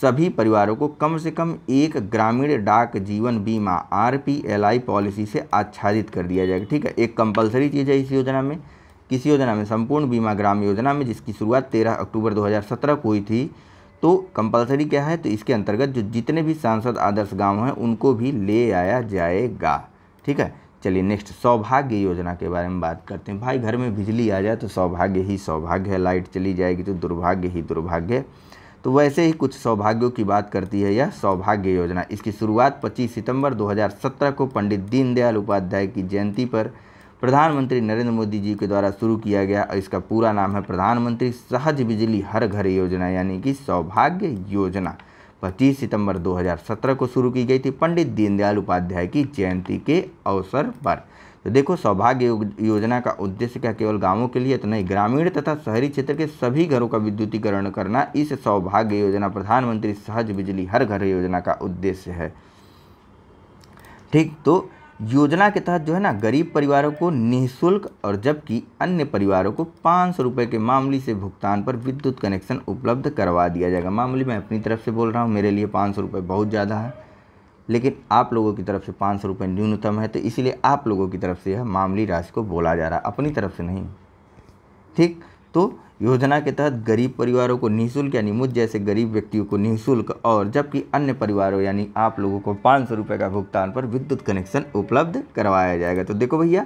सभी परिवारों को कम से कम एक ग्रामीण डाक जीवन बीमा R P L I policy से आच्छादित कर दिया जाएगा ठीक है एक कंपल्सरी चीज़ है इस योजना में किस योजना में संपूर्ण बीमा ग्राम योजना में जिसकी शुरुआत तेरह अक्टूबर दो को हुई थी तो कंपलसरी क्या है तो इसके अंतर्गत जो जितने भी सांसद आदर्श गांव हैं उनको भी ले आया जाएगा ठीक है चलिए नेक्स्ट सौभाग्य योजना के बारे में बात करते हैं भाई घर में बिजली आ जाए तो सौभाग्य ही सौभाग्य है लाइट चली जाएगी तो दुर्भाग्य ही दुर्भाग्य तो वैसे ही कुछ सौभाग्यों की बात करती है यह सौभाग्य योजना इसकी शुरुआत 25 सितंबर 2017 को पंडित दीनदयाल उपाध्याय की जयंती पर प्रधानमंत्री नरेंद्र मोदी जी के द्वारा शुरू किया गया और इसका पूरा नाम है प्रधानमंत्री सहज बिजली हर घर योजना यानी कि सौभाग्य योजना 25 सितंबर 2017 को शुरू की गई थी पंडित दीनदयाल उपाध्याय की जयंती के अवसर पर तो देखो सौभाग्य योजना का उद्देश्य क्या केवल गांवों के लिए तो नहीं ग्रामीण तथा शहरी क्षेत्र के सभी घरों का विद्युतीकरण करना इस सौभाग्य योजना प्रधानमंत्री सहज बिजली हर घर योजना का उद्देश्य है ठीक तो योजना के तहत जो है ना गरीब परिवारों को निःशुल्क और जबकि अन्य परिवारों को पाँच सौ रुपये के मामूली से भुगतान पर विद्युत कनेक्शन उपलब्ध करवा दिया जाएगा मामूली मैं अपनी तरफ से बोल रहा हूँ मेरे लिए पाँच सौ रुपये बहुत ज़्यादा है लेकिन आप लोगों की तरफ से पाँच सौ रुपये न्यूनतम है तो इसीलिए आप लोगों की तरफ से यह मामूली राशि को बोला जा रहा है अपनी तरफ से नहीं ठीक तो योजना के तहत गरीब परिवारों को निःशुल्क यानी मुझ जैसे गरीब व्यक्तियों को निःशुल्क और जबकि अन्य परिवारों यानी आप लोगों को पाँच सौ रुपये का भुगतान पर विद्युत कनेक्शन उपलब्ध करवाया जाएगा तो देखो भैया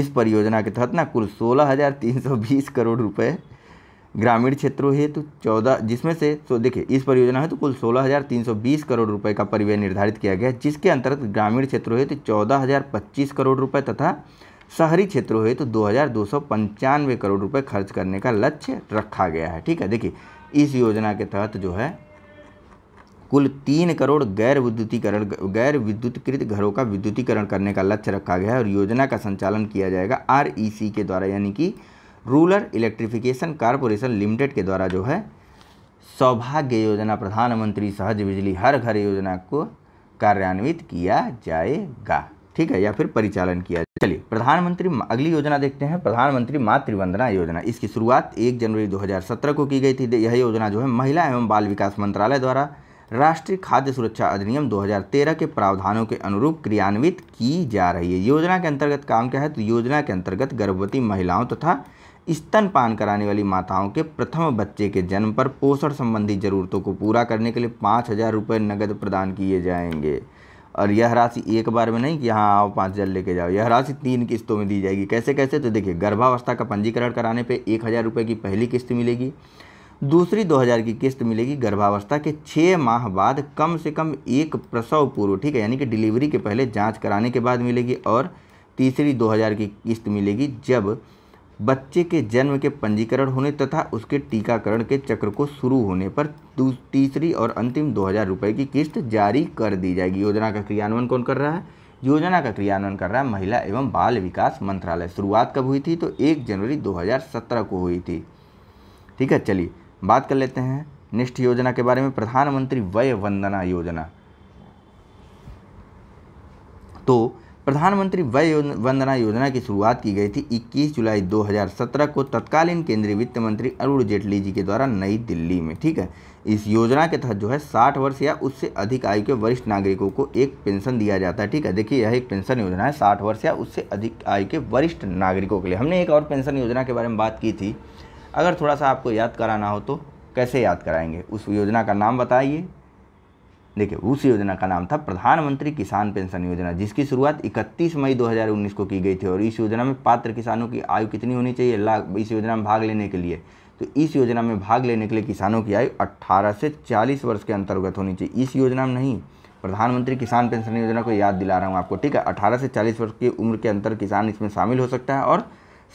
इस परियोजना के तहत ना कुल सोलह हज़ार तीन सौ बीस करोड़ रुपये ग्रामीण क्षेत्रों हेतु तो चौदह जिसमें से तो देखिए इस परियोजना है तो कुल सोलह हज़ार तीन सौ बीस करोड़ रुपए का परिवय निर्धारित किया गया है जिसके अंतर्गत ग्रामीण क्षेत्रों हेतु तो चौदह हज़ार पच्चीस करोड़ रुपए तथा शहरी क्षेत्रों है तो दो करोड़ रुपये खर्च करने का लक्ष्य रखा गया है ठीक है देखिए इस योजना के तहत जो है कुल तीन करोड़ गैर विद्युतीकरण गैर विद्युतीकृत घरों का विद्युतीकरण करने का लक्ष्य रखा गया है और योजना का संचालन किया जाएगा आर के द्वारा यानी कि रूरल इलेक्ट्रिफिकेशन कॉरपोरेशन लिमिटेड के द्वारा जो है सौभाग्य योजना प्रधानमंत्री सहज बिजली हर घर योजना को कार्यान्वित किया जाएगा ठीक है या फिर परिचालन किया जाए चलिए प्रधानमंत्री अगली योजना देखते हैं प्रधानमंत्री मातृवंदना योजना इसकी शुरुआत एक जनवरी 2017 को की गई थी यह योजना जो है महिला एवं बाल विकास मंत्रालय द्वारा राष्ट्रीय खाद्य सुरक्षा अधिनियम 2013 के प्रावधानों के अनुरूप क्रियान्वित की जा रही है योजना के अंतर्गत काम क्या है तो योजना के अंतर्गत गर्भवती महिलाओं तथा तो स्तनपान कराने वाली माताओं के प्रथम बच्चे के जन्म पर पोषण संबंधी जरूरतों को पूरा करने के लिए पाँच हज़ार रुपये नकद प्रदान किए जाएंगे और यह राशि एक बार में नहीं कि हाँ आओ पाँच हज़ार लेके जाओ यह राशि तीन किस्तों में दी जाएगी कैसे कैसे तो देखिए गर्भावस्था का पंजीकरण कराने पे एक हज़ार रुपये की पहली किस्त मिलेगी दूसरी दो हज़ार की किस्त मिलेगी गर्भावस्था के छः माह बाद कम से कम एक प्रसव पूर्व ठीक है यानी कि डिलीवरी के पहले जाँच कराने के बाद मिलेगी और तीसरी दो हज़ार की किस्त मिलेगी जब बच्चे के जन्म के पंजीकरण होने तथा उसके टीकाकरण के चक्र को शुरू होने पर तीसरी और अंतिम दो हज़ार रुपये की किस्त जारी कर दी जाएगी योजना का क्रियान्वयन कौन कर रहा है योजना का क्रियान्वयन कर रहा है महिला एवं बाल विकास मंत्रालय शुरुआत कब हुई थी तो एक जनवरी दो को हुई थी ठीक है चलिए बात कर लेते हैं नेक्स्ट योजना के बारे में प्रधानमंत्री वय वंदना योजना तो प्रधानमंत्री वय वंदना योजना की शुरुआत की गई थी 21 जुलाई 2017 को तत्कालीन केंद्रीय वित्त मंत्री अरुण जेटली जी के द्वारा नई दिल्ली में ठीक है इस योजना के तहत जो है 60 वर्ष या उससे अधिक आयु के वरिष्ठ नागरिकों को एक पेंशन दिया जाता है ठीक है देखिए यह एक पेंशन योजना है साठ वर्ष या उससे अधिक आयु के वरिष्ठ नागरिकों के लिए हमने एक और पेंशन योजना के बारे में बात की थी अगर थोड़ा सा आपको याद कराना हो तो कैसे याद कराएंगे उस योजना का नाम बताइए देखिए उस योजना का नाम था प्रधानमंत्री किसान पेंशन योजना जिसकी शुरुआत 31 मई 2019 को की गई थी और इस योजना में पात्र किसानों की आयु कितनी होनी चाहिए लाख इस योजना में भाग लेने के लिए तो इस योजना में भाग लेने के लिए किसानों की आयु 18 से 40 वर्ष के अंतर्गत होनी चाहिए इस योजना में नहीं प्रधानमंत्री किसान पेंशन योजना को याद दिला रहा हूँ आपको ठीक है अठारह से चालीस वर्ष की उम्र के अंतर किसान इसमें शामिल हो सकता है और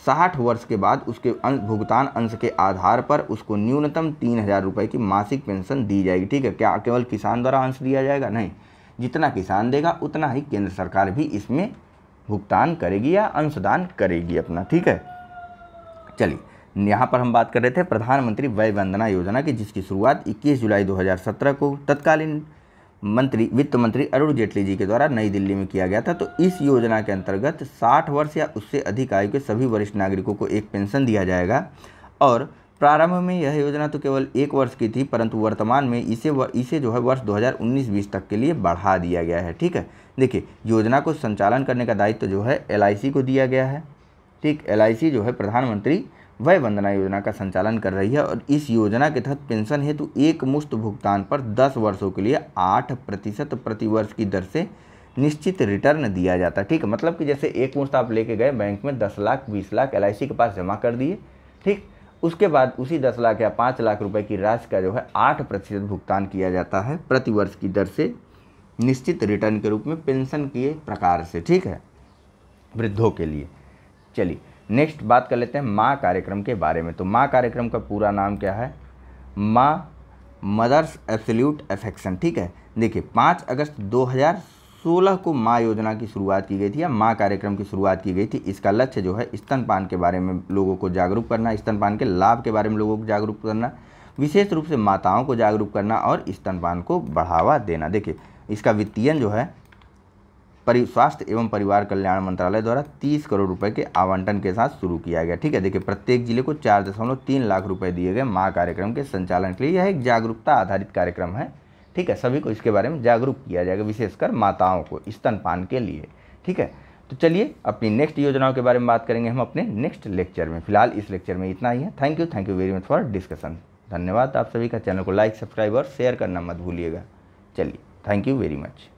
साठ वर्ष के बाद उसके भुगतान अंश के आधार पर उसको न्यूनतम तीन हज़ार रुपये की मासिक पेंशन दी जाएगी ठीक है क्या केवल किसान द्वारा अंश दिया जाएगा नहीं जितना किसान देगा उतना ही केंद्र सरकार भी इसमें भुगतान करेगी या अंशदान करेगी अपना ठीक है चलिए यहाँ पर हम बात कर रहे थे प्रधानमंत्री वय वंदना योजना की जिसकी शुरुआत 21 जुलाई 2017 को तत्कालीन मंत्री वित्त मंत्री अरुण जेटली जी के द्वारा नई दिल्ली में किया गया था तो इस योजना के अंतर्गत 60 वर्ष या उससे अधिक आयु के सभी वरिष्ठ नागरिकों को एक पेंशन दिया जाएगा और प्रारंभ में यह योजना तो केवल एक वर्ष की थी परंतु वर्तमान में इसे व इसे जो है वर्ष 2019-20 तक के लिए बढ़ा दिया गया है ठीक है देखिए योजना को संचालन करने का दायित्व तो जो है एल को दिया गया है ठीक एल जो है प्रधानमंत्री वह वंदना योजना का संचालन कर रही है और इस योजना के तहत पेंशन हेतु एक मुश्त भुगतान पर 10 वर्षों के लिए 8 प्रतिशत प्रतिवर्ष की दर से निश्चित रिटर्न दिया जाता है ठीक मतलब कि जैसे एक मुश्त आप लेके गए बैंक में दस लाख बीस लाख एल के पास जमा कर दिए ठीक उसके बाद उसी दस लाख या पाँच लाख रुपये की राशि का जो है आठ प्रतिशत भुगतान किया जाता है प्रतिवर्ष की दर से निश्चित रिटर्न के रूप में पेंशन के प्रकार से ठीक है वृद्धों के लिए चलिए नेक्स्ट बात कर लेते हैं माँ कार्यक्रम के बारे में तो माँ कार्यक्रम का पूरा नाम क्या है माँ मदर्स एब्सोल्यूट एफेक्शन ठीक है देखिए पाँच अगस्त 2016 को माँ योजना की शुरुआत की गई थी या माँ कार्यक्रम की शुरुआत की गई थी इसका लक्ष्य जो है स्तनपान के बारे में लोगों को जागरूक करना स्तनपान के लाभ के बारे में लोगों को जागरूक करना विशेष रूप से माताओं को जागरूक करना और स्तनपान को बढ़ावा देना देखिए इसका वित्तीयन जो है परि स्वास्थ्य एवं परिवार कल्याण मंत्रालय द्वारा 30 करोड़ रुपए के आवंटन के साथ शुरू किया गया ठीक है देखिए प्रत्येक जिले को चार दशमलव तीन लाख रुपए दिए गए माँ कार्यक्रम के संचालन के लिए यह एक जागरूकता आधारित कार्यक्रम है ठीक है सभी को इसके बारे में जागरूक किया जाएगा विशेषकर माताओं को स्तनपान के लिए ठीक है तो चलिए अपनी नेक्स्ट योजनाओं के बारे में बात करेंगे हम अपने नेक्स्ट लेक्चर में फिलहाल इस लेक्चर में इतना ही है thank you thank you very much for discussion धन्यवाद आप सभी का चैनल को लाइक सब्सक्राइब और शेयर करना मत भूलिएगा चलिए थैंक यू वेरी मच